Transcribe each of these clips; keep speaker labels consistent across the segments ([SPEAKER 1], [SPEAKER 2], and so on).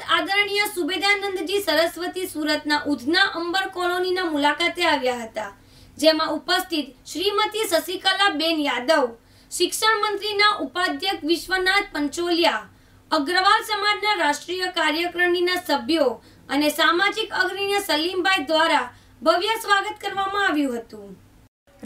[SPEAKER 1] સાંસદ આદરણીય સુબેદાનંદજી સરસ્વતી સુરતના ઉધના અંબર કોલોનીના મુલાકાતે આવ્યા હતા જેમાં ઉપસ્થિત શ્રીમતી શશિકલાબેન યાદવ શિક્ષણ મંત્રીના ઉપાધ્યક્ષ વિશ્વનાથ પંચોલિયા અગ્રવાલ સમાજના રાષ્ટ્રીય કાર્યકરણીના સભ્યો અને સામાજિક અગ્રણીના સલીમભાઈ દ્વારા
[SPEAKER 2] ભવ્ય સ્વાગત કરવામાં આવ્યું હતું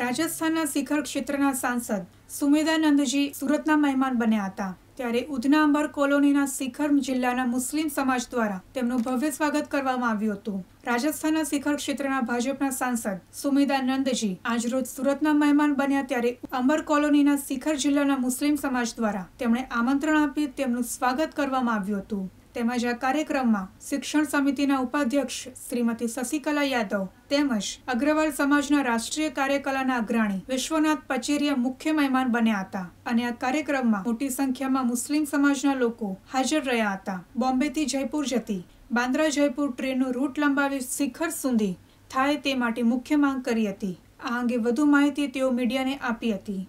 [SPEAKER 2] રાજસ્થાનના શિખર ક્ષેત્રના સાંસદ સુમેદાનંદજી સુરતના મહેમાન બન્યા હતા ત્યારે ઉધના અંબર કોલોનીના શિખર જિલ્લાના મુસ્લિમ સમાજ દ્વારા તેમનું ભવ્ય સ્વાગત કરવામાં આવ્યું હતું રાજસ્થાનના શિખર ક્ષેત્રના ભાજપના સાંસદ સુમેદાનંદજી આજરોજ સુરતના મહેમાન બન્યા ત્યારે અંબર કોલોનીના શિખર જિલ્લાના મુસ્લિમ સમાજ દ્વારા તેમણે આમંત્રણ આપી તેમનું સ્વાગત કરવામાં આવ્યું હતું તેમજ આ કાર્યક્રમમાં શિક્ષણ સમિતિના ઉપાધ્યક્ષ શ્રીમતી શશિકલા યાદવ તેમજ અગ્રવાલ સમાજના રાષ્ટ્રીય કાર્યકલાના અગ્રણી વિશ્વનાથ પચેરિયા મુખ્ય મહેમાન બન્યા હતા અને આ કાર્યક્રમમાં મોટી સંખ્યામાં મુસ્લિમ સમાજના લોકો હાજર રહ્યા હતા બોમ્બેથી જયપુર જતી બાંદ્રા જયપુર ટ્રેનનું રૂટ લંબાવી શિખર સુધી થાય તે માટે મુખ્ય માંગ કરી હતી આ અંગે વધુ માહિતી તેઓ મીડિયાને આપી હતી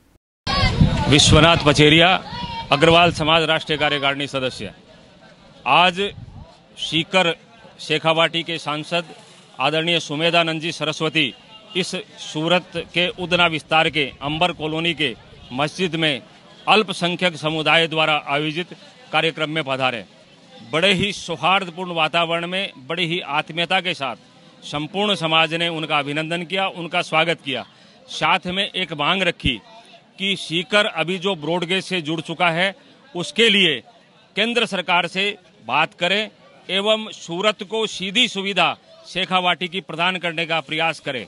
[SPEAKER 3] વિશ્વનાથ પચેરિયા અગ્રવાલ સમાજ રાષ્ટ્રીય કાર્યકાળની સદસ્ય आज सीकर शेखावाटी के सांसद आदरणीय सुमेधानंद जी सरस्वती इस सूरत के उदना विस्तार के अंबर कॉलोनी के मस्जिद में अल्पसंख्यक समुदाय द्वारा आयोजित कार्यक्रम में पधारे बड़े ही सौहार्दपूर्ण वातावरण में बड़ी ही आत्मीयता के साथ संपूर्ण समाज ने उनका अभिनंदन किया उनका स्वागत किया साथ में एक मांग रखी कि सीकर अभी जो ब्रॉडगेज से जुड़ चुका है उसके लिए केंद्र सरकार से बात करें एवं सूरत को सीधी सुविधा शेखावाटी की प्रदान करने का प्रयास करें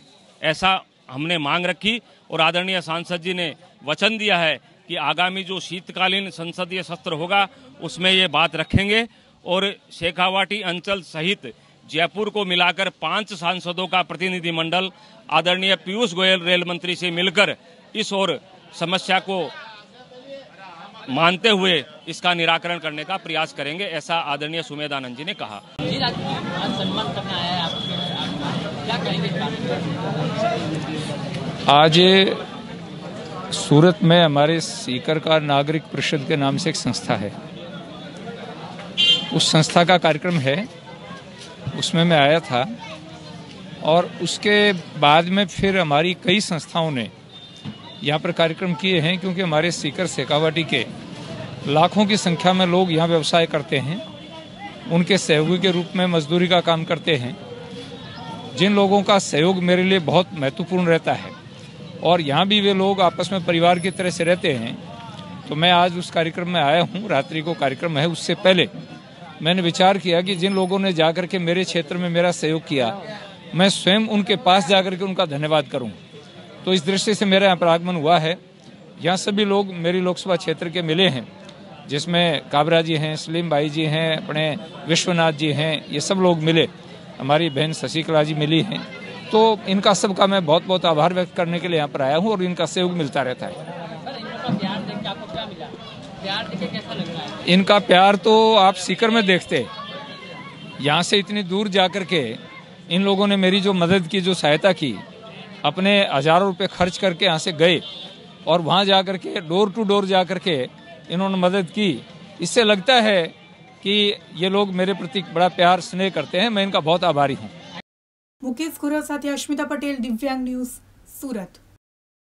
[SPEAKER 3] ऐसा हमने मांग रखी और आदरणीय सांसद जी ने वचन दिया है कि आगामी जो शीतकालीन संसदीय सत्र होगा उसमें ये बात रखेंगे और शेखावाटी अंचल सहित जयपुर को मिलाकर पांच सांसदों का प्रतिनिधिमंडल आदरणीय पीयूष गोयल रेल मंत्री से मिलकर इस और समस्या को मानते हुए इसका निराकरण करने का प्रयास करेंगे ऐसा आदरणीय सुमेदानंद जी ने कहा
[SPEAKER 1] आज सूरत में हमारे सीकर का नागरिक परिषद के नाम से एक संस्था है उस संस्था का कार्यक्रम है उसमें मैं आया था और उसके बाद में फिर हमारी कई संस्थाओं ने यहाँ पर कार्यक्रम किए हैं क्योंकि हमारे सीकर सेकावाटी के लाखों की संख्या में लोग यहाँ व्यवसाय करते हैं उनके सहयोगी के रूप में मजदूरी का काम करते हैं जिन लोगों का सहयोग मेरे लिए बहुत महत्वपूर्ण रहता है और यहाँ भी वे लोग आपस में परिवार की तरह से रहते हैं तो मैं आज उस कार्यक्रम में आया हूँ रात्रि को कार्यक्रम है उससे पहले मैंने विचार किया कि जिन लोगों ने जाकर के मेरे क्षेत्र में मेरा सहयोग किया मैं स्वयं उनके पास जाकर के उनका धन्यवाद करूँ तो इस दृष्टि से मेरा यहाँ पर आगमन हुआ है यहाँ सभी लोग मेरी लोकसभा क्षेत्र के मिले हैं जिसमें काबरा जी हैं सलीम भाई जी हैं अपने विश्वनाथ जी हैं ये सब लोग मिले हमारी बहन शशिकला जी मिली हैं तो इनका सबका मैं बहुत बहुत आभार व्यक्त करने के लिए यहाँ पर आया हूँ और इनका सहयोग मिलता रहता है इनका प्यार तो आप सीकर में देखते यहाँ से इतनी दूर जा कर के इन लोगों ने मेरी जो मदद की जो सहायता की अपने हज़ारों रुपए खर्च करके यहाँ से गए और वहाँ जा करके के डोर टू डोर जा करके इन्होंने मदद की इससे लगता है कि ये लोग मेरे प्रति बड़ा प्यार स्नेह करते हैं मैं इनका बहुत आभारी हूँ
[SPEAKER 2] मुकेश खुरा साथ अश्मिता पटेल दिव्यांग न्यूज़ सूरत